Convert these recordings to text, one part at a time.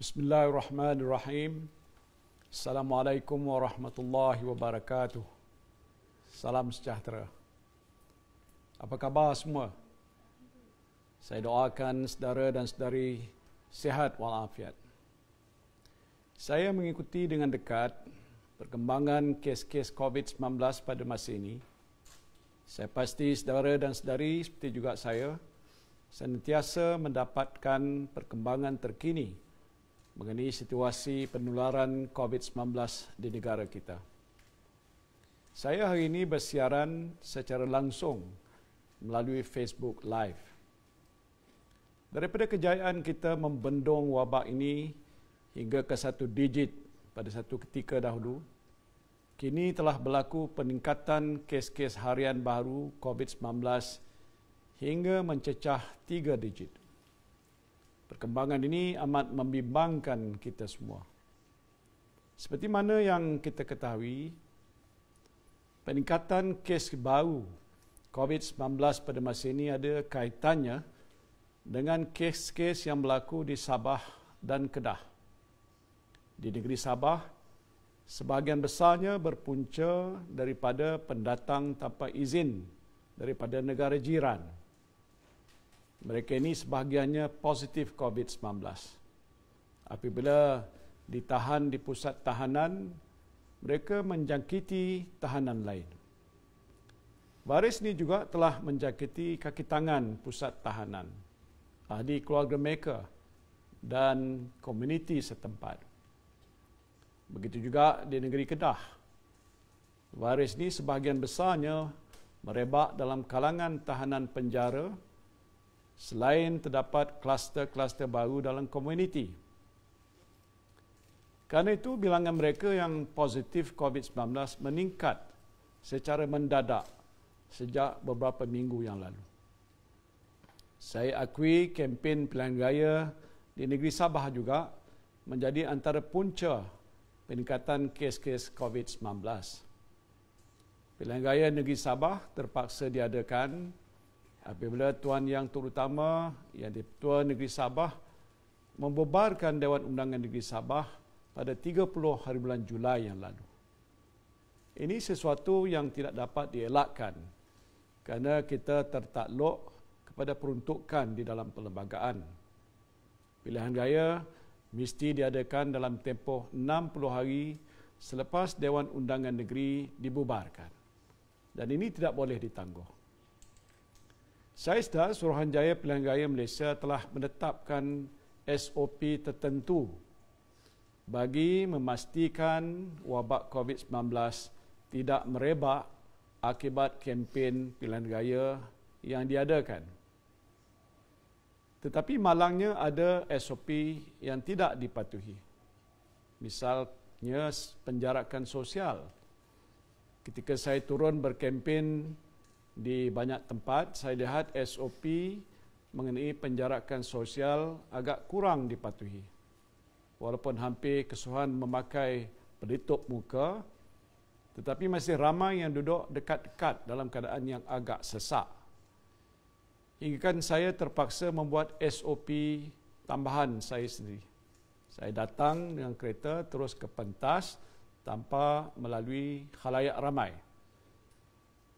Bismillahirrahmanirrahim. Assalamualaikum warahmatullahi wabarakatuh. Salam sejahtera. Apa khabar semua? Saya doakan saudara dan saudari sehat walafiat. Saya mengikuti dengan dekat perkembangan kes-kes COVID-19 pada masa ini. Saya pasti saudara dan saudari seperti juga saya sentiasa mendapatkan perkembangan terkini mengenai situasi penularan COVID-19 di negara kita. Saya hari ini bersiaran secara langsung melalui Facebook Live. Daripada kejayaan kita membendung wabak ini hingga ke satu digit pada satu ketika dahulu, kini telah berlaku peningkatan kes-kes harian baru COVID-19 hingga mencecah tiga digit. Perkembangan ini amat membimbangkan kita semua. Seperti mana yang kita ketahui, peningkatan kes baru COVID-19 pada masa ini ada kaitannya dengan kes-kes yang berlaku di Sabah dan Kedah. Di negeri Sabah, sebahagian besarnya berpunca daripada pendatang tanpa izin daripada negara jiran – mereka ini sebahagiannya positif COVID-19. Apabila ditahan di pusat tahanan, mereka menjangkiti tahanan lain. Baris ini juga telah menjangkiti kaki tangan pusat tahanan, ahli keluarga mereka dan komuniti setempat. Begitu juga di negeri Kedah. Baris ini sebahagian besarnya merebak dalam kalangan tahanan penjara selain terdapat kluster-kluster baru dalam komuniti. Kerana itu, bilangan mereka yang positif COVID-19 meningkat secara mendadak sejak beberapa minggu yang lalu. Saya akui kempen pilihan raya di negeri Sabah juga menjadi antara punca peningkatan kes-kes COVID-19. Pilihan raya negeri Sabah terpaksa diadakan apabila Tuan Yang Terutama yang di Tuan Negeri Sabah membebarkan Dewan Undangan Negeri Sabah pada 30 hari bulan Julai yang lalu. Ini sesuatu yang tidak dapat dielakkan kerana kita tertakluk kepada peruntukan di dalam perlembagaan. Pilihan raya mesti diadakan dalam tempoh 60 hari selepas Dewan Undangan Negeri dibubarkan. Dan ini tidak boleh ditangguh. Saya Saista Suruhanjaya Pilihan Raya Malaysia telah menetapkan SOP tertentu bagi memastikan wabak COVID-19 tidak merebak akibat kempen pilihan raya yang diadakan. Tetapi malangnya ada SOP yang tidak dipatuhi. Misalnya penjarakan sosial. Ketika saya turun berkempen di banyak tempat saya lihat SOP mengenai penjarakan sosial agak kurang dipatuhi. Walaupun hampir kesuhan memakai pelitup muka, tetapi masih ramai yang duduk dekat-dekat dalam keadaan yang agak sesak. Hingga kan saya terpaksa membuat SOP tambahan saya sendiri. Saya datang dengan kereta terus ke pentas tanpa melalui khalayak ramai.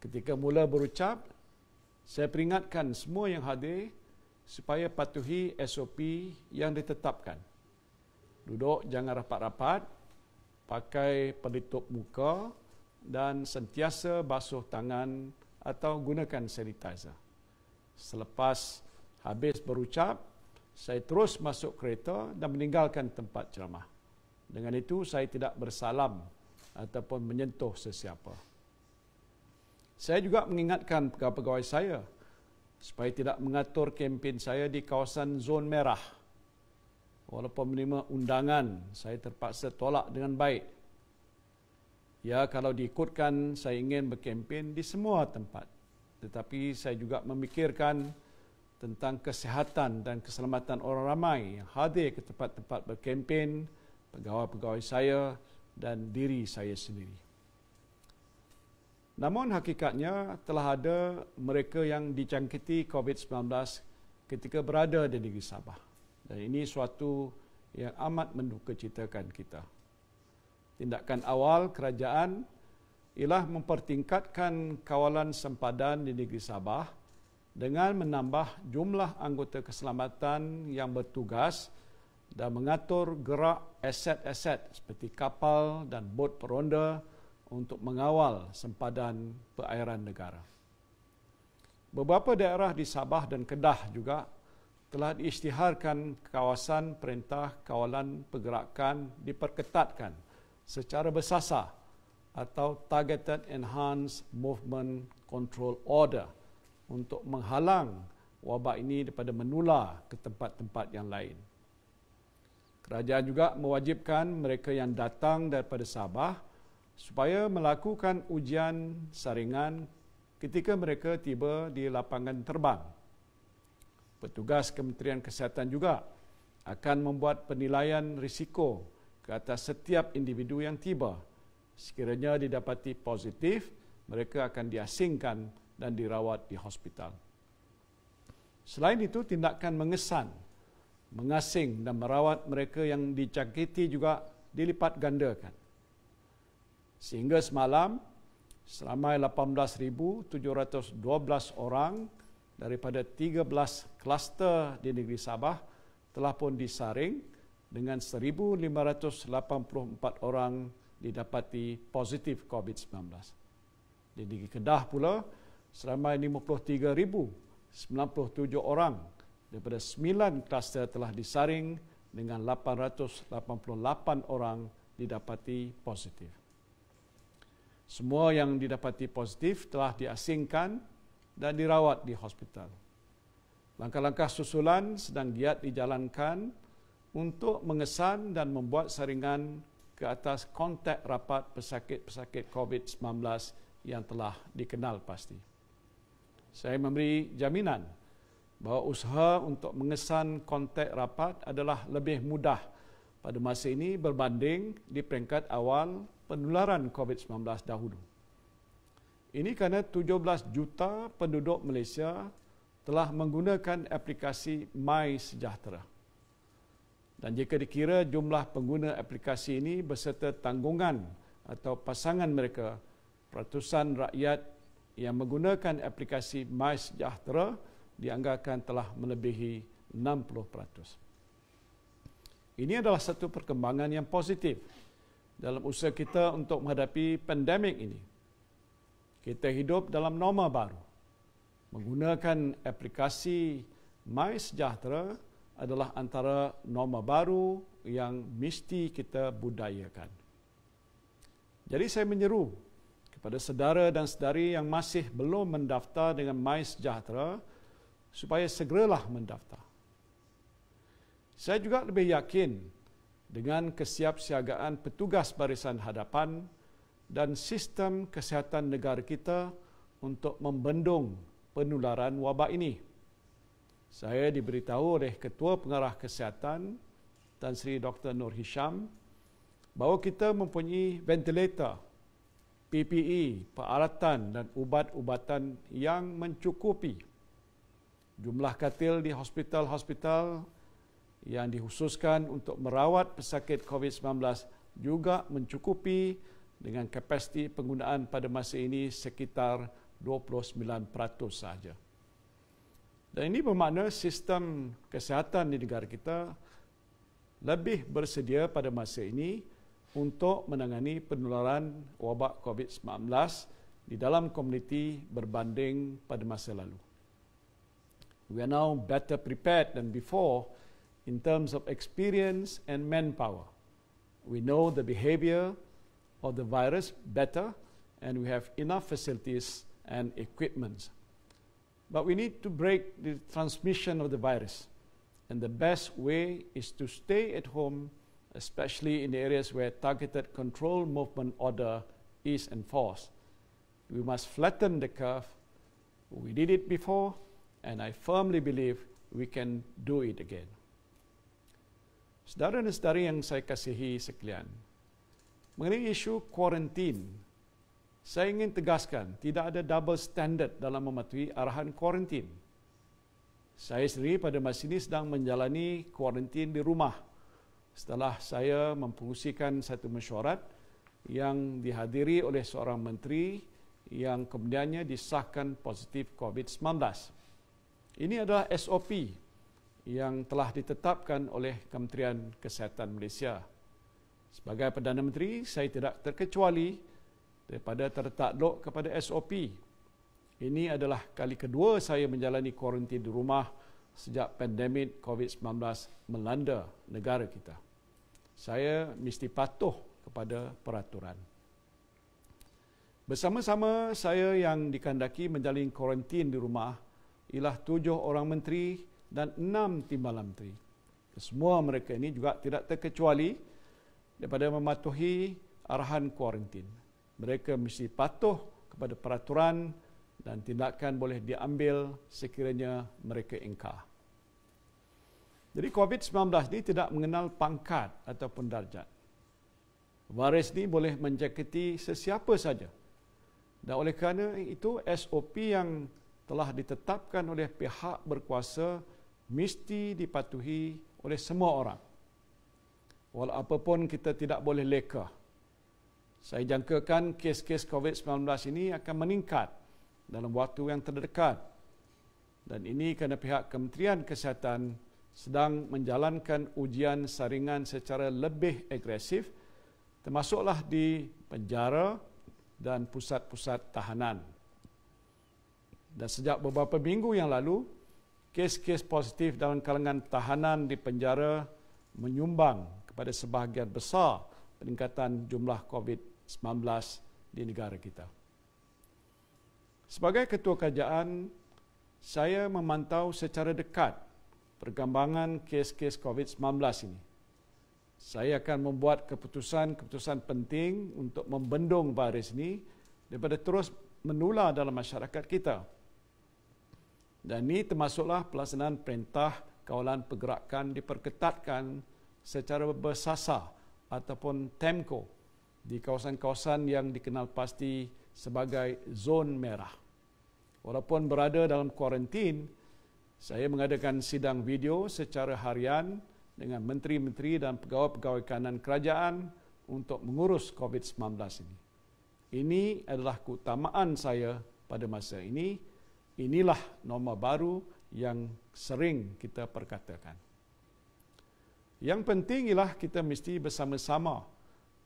Ketika mula berucap, saya peringatkan semua yang hadir supaya patuhi SOP yang ditetapkan. Duduk jangan rapat-rapat, pakai pelitup muka dan sentiasa basuh tangan atau gunakan sanitizer. Selepas habis berucap, saya terus masuk kereta dan meninggalkan tempat ceramah. Dengan itu, saya tidak bersalam ataupun menyentuh sesiapa. Saya juga mengingatkan pegawai-pegawai saya supaya tidak mengatur kempen saya di kawasan zon merah. Walaupun menerima undangan, saya terpaksa tolak dengan baik. Ya, kalau diikutkan, saya ingin berkempen di semua tempat. Tetapi saya juga memikirkan tentang kesihatan dan keselamatan orang ramai yang hadir ke tempat-tempat berkempen, pegawai-pegawai saya dan diri saya sendiri. Namun hakikatnya telah ada mereka yang dicangkiti COVID-19 ketika berada di negeri Sabah. Dan ini suatu yang amat mendukacitakan kita. Tindakan awal kerajaan ialah mempertingkatkan kawalan sempadan di negeri Sabah dengan menambah jumlah anggota keselamatan yang bertugas dan mengatur gerak aset-aset seperti kapal dan bot peronda untuk mengawal sempadan perairan negara. Beberapa daerah di Sabah dan Kedah juga telah diisytiharkan kawasan perintah kawalan pergerakan diperketatkan secara bersasar atau targeted enhanced movement control order untuk menghalang wabak ini daripada menular ke tempat-tempat yang lain. Kerajaan juga mewajibkan mereka yang datang daripada Sabah supaya melakukan ujian saringan ketika mereka tiba di lapangan terbang. Petugas Kementerian Kesihatan juga akan membuat penilaian risiko ke atas setiap individu yang tiba. Sekiranya didapati positif, mereka akan diasingkan dan dirawat di hospital. Selain itu, tindakan mengesan, mengasing dan merawat mereka yang dicakiti juga dilipat gandakan. Sehingga semalam seramai 18,712 orang daripada 13 kluster di negeri Sabah telah pun disaring dengan 1,584 orang didapati positif COVID-19. Di negeri Kedah pula, seramai 53,097 orang daripada 9 kluster telah disaring dengan 888 orang didapati positif. Semua yang didapati positif telah diasingkan dan dirawat di hospital. Langkah-langkah susulan sedang giat dijalankan untuk mengesan dan membuat saringan ke atas kontak rapat pesakit-pesakit COVID-19 yang telah dikenal pasti. Saya memberi jaminan bahawa usaha untuk mengesan kontak rapat adalah lebih mudah pada masa ini berbanding di peringkat awal penularan COVID-19 dahulu. Ini kerana 17 juta penduduk Malaysia telah menggunakan aplikasi My Sejahtera. Dan jika dikira jumlah pengguna aplikasi ini berserta tanggungan atau pasangan mereka, ratusan rakyat yang menggunakan aplikasi My Sejahtera dianggarkan telah melebihi 60%. Ini adalah satu perkembangan yang positif dalam usaha kita untuk menghadapi pandemik ini. Kita hidup dalam norma baru. Menggunakan aplikasi MySejahtera adalah antara norma baru yang mesti kita budayakan. Jadi saya menyeru kepada saudara dan sedari yang masih belum mendaftar dengan MySejahtera supaya segeralah mendaftar. Saya juga lebih yakin dengan kesiapsiagaan petugas barisan hadapan dan sistem kesihatan negara kita untuk membendung penularan wabak ini. Saya diberitahu oleh Ketua Pengarah Kesihatan Tan Sri Dr. Nur Hisham bahawa kita mempunyai ventilator, PPE, peralatan dan ubat-ubatan yang mencukupi. Jumlah katil di hospital-hospital yang dihususkan untuk merawat pesakit COVID-19 juga mencukupi dengan kapasiti penggunaan pada masa ini sekitar 29% sahaja. Dan ini bermakna sistem kesihatan di negara kita lebih bersedia pada masa ini untuk menangani penularan wabak COVID-19 di dalam komuniti berbanding pada masa lalu. We are now better prepared than before in terms of experience and manpower. We know the behavior of the virus better, and we have enough facilities and equipment. But we need to break the transmission of the virus. And the best way is to stay at home, especially in the areas where targeted control movement order is enforced. We must flatten the curve. We did it before, and I firmly believe we can do it again. Saudara dan saudari yang saya kasihi sekalian, mengenai isu kuarantin, saya ingin tegaskan tidak ada double standard dalam mematuhi arahan kuarantin. Saya sendiri pada masa ini sedang menjalani kuarantin di rumah setelah saya mempengusikan satu mesyuarat yang dihadiri oleh seorang menteri yang kemudiannya disahkan positif COVID-19. Ini adalah SOP yang telah ditetapkan oleh Kementerian Kesihatan Malaysia. Sebagai Perdana Menteri, saya tidak terkecuali daripada tertakluk kepada SOP. Ini adalah kali kedua saya menjalani kuarantin di rumah sejak pandemik COVID-19 melanda negara kita. Saya mesti patuh kepada peraturan. Bersama-sama saya yang dikandaki menjalani kuarantin di rumah ialah tujuh orang menteri dan enam timbalan menteri. Semua mereka ini juga tidak terkecuali daripada mematuhi arahan kuarantin. Mereka mesti patuh kepada peraturan dan tindakan boleh diambil sekiranya mereka ingkar. Jadi COVID-19 ini tidak mengenal pangkat ataupun darjat. Virus ini boleh menjangkiti sesiapa saja. Dan oleh kerana itu SOP yang telah ditetapkan oleh pihak berkuasa mesti dipatuhi oleh semua orang. Walau Walaupun kita tidak boleh leka. Saya jangkakan kes-kes COVID-19 ini akan meningkat dalam waktu yang terdekat. Dan ini kerana pihak Kementerian Kesihatan sedang menjalankan ujian saringan secara lebih agresif termasuklah di penjara dan pusat-pusat tahanan. Dan sejak beberapa minggu yang lalu, kes-kes positif dalam kalangan tahanan di penjara menyumbang kepada sebahagian besar peningkatan jumlah COVID-19 di negara kita. Sebagai ketua kerajaan, saya memantau secara dekat perkembangan kes-kes COVID-19 ini. Saya akan membuat keputusan-keputusan penting untuk membendung baris ini daripada terus menular dalam masyarakat kita. Dan ini termasuklah pelaksanaan perintah kawalan pergerakan diperketatkan secara bersasa ataupun temko di kawasan-kawasan yang dikenal pasti sebagai zon merah. Walaupun berada dalam kuarantin, saya mengadakan sidang video secara harian dengan menteri-menteri dan pegawai-pegawai kanan kerajaan untuk mengurus COVID-19 ini. Ini adalah keutamaan saya pada masa ini. Inilah norma baru yang sering kita perkatakan. Yang penting ialah kita mesti bersama-sama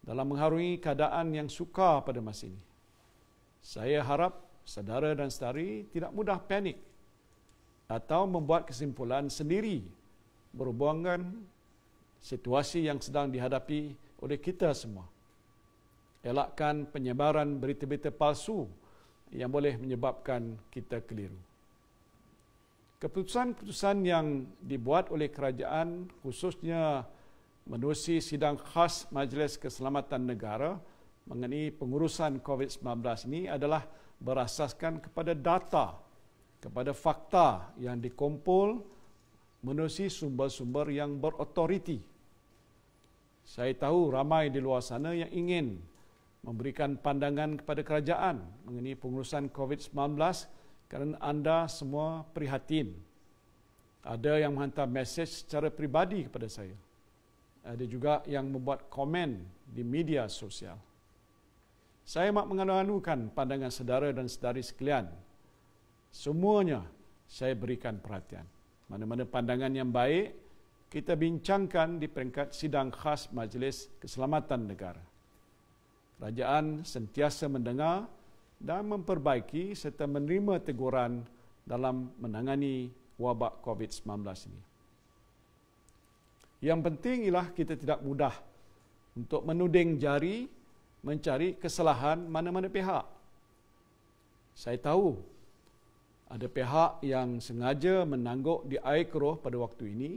dalam mengharungi keadaan yang sukar pada masa ini. Saya harap saudara dan saudari tidak mudah panik atau membuat kesimpulan sendiri berhubungan situasi yang sedang dihadapi oleh kita semua. Elakkan penyebaran berita-berita palsu berita palsu yang boleh menyebabkan kita keliru. Keputusan-keputusan yang dibuat oleh kerajaan khususnya menerusi sidang khas Majlis Keselamatan Negara mengenai pengurusan COVID-19 ini adalah berasaskan kepada data, kepada fakta yang dikumpul menerusi sumber-sumber yang berotoriti. Saya tahu ramai di luar sana yang ingin memberikan pandangan kepada kerajaan mengenai pengurusan COVID-19 kerana anda semua prihatin. Ada yang menghantar mesej secara pribadi kepada saya. Ada juga yang membuat komen di media sosial. Saya amat mengalu-alukan pandangan saudara dan saudari sekalian. Semuanya saya berikan perhatian. Mana-mana pandangan yang baik, kita bincangkan di peringkat sidang khas Majlis Keselamatan Negara kerajaan sentiasa mendengar dan memperbaiki serta menerima teguran dalam menangani wabak COVID-19 ini. Yang penting ialah kita tidak mudah untuk menuding jari mencari kesalahan mana-mana pihak. Saya tahu ada pihak yang sengaja menangguk di air keruh pada waktu ini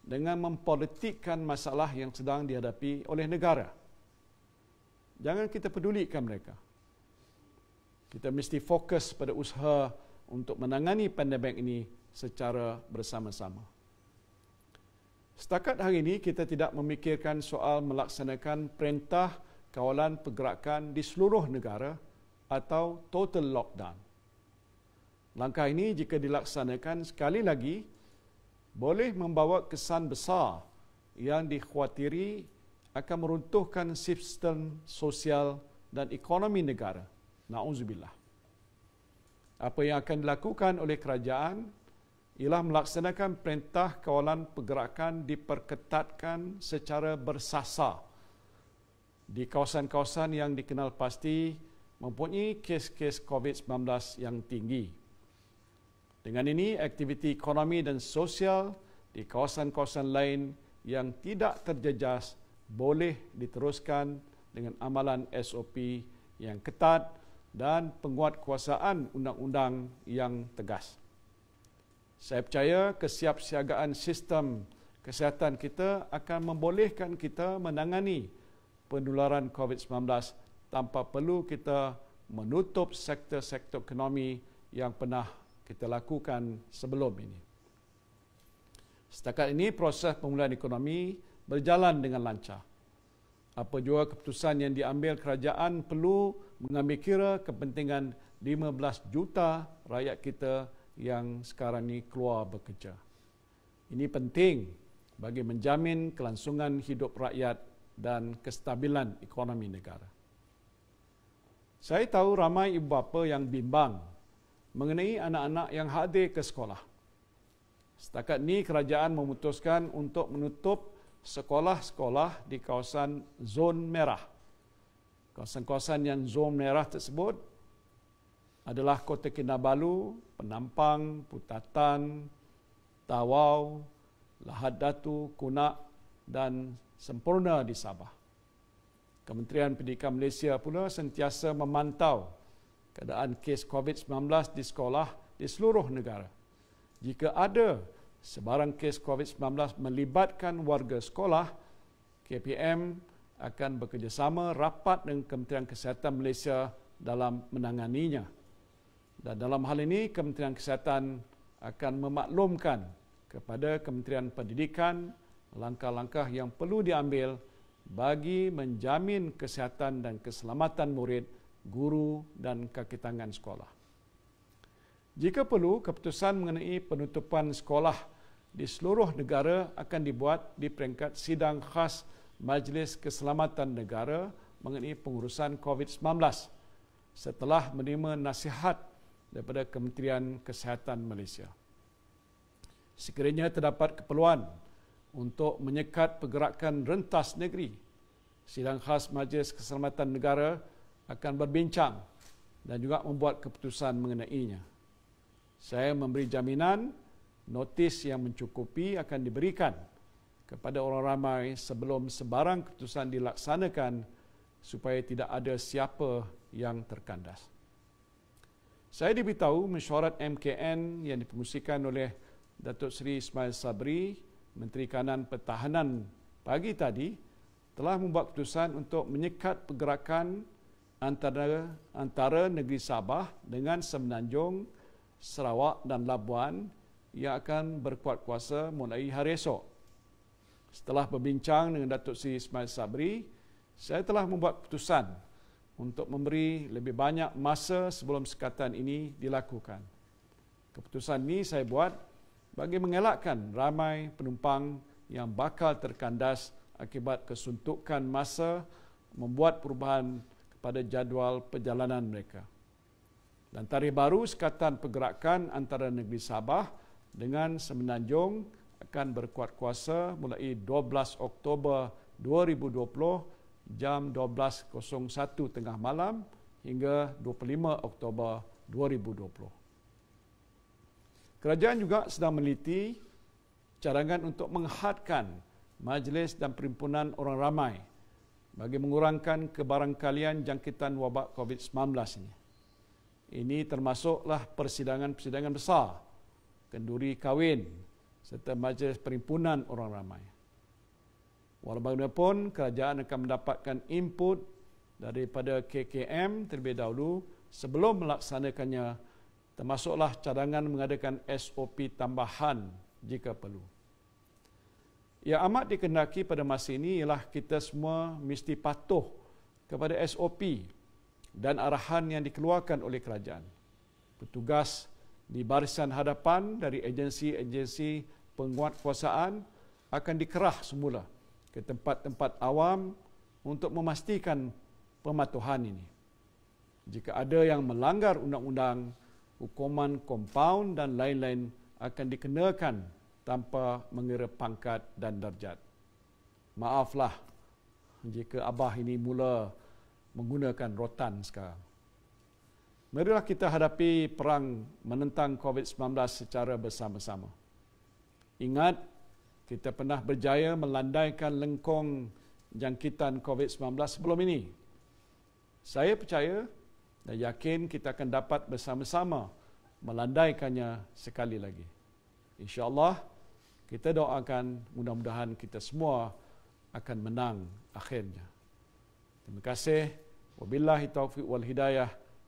dengan mempolitikkan masalah yang sedang dihadapi oleh negara. Jangan kita pedulikan mereka. Kita mesti fokus pada usaha untuk menangani pandemik ini secara bersama-sama. Setakat hari ini kita tidak memikirkan soal melaksanakan perintah kawalan pergerakan di seluruh negara atau total lockdown. Langkah ini jika dilaksanakan sekali lagi boleh membawa kesan besar yang dikhawatiri akan meruntuhkan sistem sosial dan ekonomi negara. Nauzubillah. Apa yang akan dilakukan oleh kerajaan ialah melaksanakan perintah kawalan pergerakan diperketatkan secara bersasa di kawasan-kawasan yang dikenal pasti mempunyai kes-kes COVID-19 yang tinggi. Dengan ini, aktiviti ekonomi dan sosial di kawasan-kawasan lain yang tidak terjejas boleh diteruskan dengan amalan SOP yang ketat dan penguatkuasaan undang-undang yang tegas. Saya percaya kesiapsiagaan sistem kesihatan kita akan membolehkan kita menangani penularan COVID-19 tanpa perlu kita menutup sektor-sektor ekonomi yang pernah kita lakukan sebelum ini. Setakat ini proses pemulihan ekonomi berjalan dengan lancar. Apa juga keputusan yang diambil kerajaan perlu mengambil kira kepentingan 15 juta rakyat kita yang sekarang ini keluar bekerja. Ini penting bagi menjamin kelangsungan hidup rakyat dan kestabilan ekonomi negara. Saya tahu ramai ibu bapa yang bimbang mengenai anak-anak yang hadir ke sekolah. Setakat ini kerajaan memutuskan untuk menutup sekolah-sekolah di kawasan zon merah. Kawasan-kawasan yang zon merah tersebut adalah Kota Kinabalu, Penampang, Putatan, Tawau, Lahad Datu, Kunak dan Sempurna di Sabah. Kementerian Pendidikan Malaysia pula sentiasa memantau keadaan kes COVID-19 di sekolah di seluruh negara. Jika ada sebarang kes COVID-19 melibatkan warga sekolah, KPM akan bekerjasama rapat dengan Kementerian Kesihatan Malaysia dalam menanganinya. Dan dalam hal ini, Kementerian Kesihatan akan memaklumkan kepada Kementerian Pendidikan langkah-langkah yang perlu diambil bagi menjamin kesihatan dan keselamatan murid, guru dan kakitangan sekolah. Jika perlu, keputusan mengenai penutupan sekolah di seluruh negara akan dibuat di peringkat sidang khas Majlis Keselamatan Negara mengenai pengurusan COVID-19 setelah menerima nasihat daripada Kementerian Kesihatan Malaysia. Sekiranya terdapat keperluan untuk menyekat pergerakan rentas negeri, sidang khas Majlis Keselamatan Negara akan berbincang dan juga membuat keputusan mengenainya. Saya memberi jaminan notis yang mencukupi akan diberikan kepada orang ramai sebelum sebarang keputusan dilaksanakan supaya tidak ada siapa yang terkandas. Saya diberitahu mesyuarat MKN yang dipengusikan oleh Datuk Seri Ismail Sabri, Menteri Kanan Pertahanan pagi tadi telah membuat keputusan untuk menyekat pergerakan antara antara negeri Sabah dengan Semenanjung, Sarawak dan Labuan ia akan berkuat kuasa mulai hari esok. Setelah berbincang dengan Datuk Seri Ismail Sabri, saya telah membuat keputusan untuk memberi lebih banyak masa sebelum sekatan ini dilakukan. Keputusan ini saya buat bagi mengelakkan ramai penumpang yang bakal terkandas akibat kesuntukan masa membuat perubahan kepada jadual perjalanan mereka. Dan tarikh baru sekatan pergerakan antara negeri Sabah – dengan Semenanjung akan berkuat kuasa mulai 12 Oktober 2020 jam 12.01 tengah malam hingga 25 Oktober 2020. Kerajaan juga sedang meliti cadangan untuk menghadkan majlis dan perimpunan orang ramai bagi mengurangkan kebarangkalian jangkitan wabak COVID-19 ini. Ini termasuklah persidangan-persidangan besar kenduri kahwin serta majlis perimpunan orang ramai. Walaupun kerajaan akan mendapatkan input daripada KKM terlebih dahulu sebelum melaksanakannya termasuklah cadangan mengadakan SOP tambahan jika perlu. Yang amat dikendaki pada masa ini ialah kita semua mesti patuh kepada SOP dan arahan yang dikeluarkan oleh kerajaan. Petugas di barisan hadapan dari agensi-agensi penguatkuasaan akan dikerah semula ke tempat-tempat awam untuk memastikan pematuhan ini. Jika ada yang melanggar undang-undang, hukuman kompaun dan lain-lain akan dikenakan tanpa mengira pangkat dan darjat. Maaflah jika Abah ini mula menggunakan rotan sekarang. Marilah kita hadapi perang menentang COVID-19 secara bersama-sama. Ingat, kita pernah berjaya melandaikan lengkong jangkitan COVID-19 sebelum ini. Saya percaya dan yakin kita akan dapat bersama-sama melandaikannya sekali lagi. InsyaAllah, kita doakan mudah-mudahan kita semua akan menang akhirnya. Terima kasih. Wabillahi taufiq wal hidayah.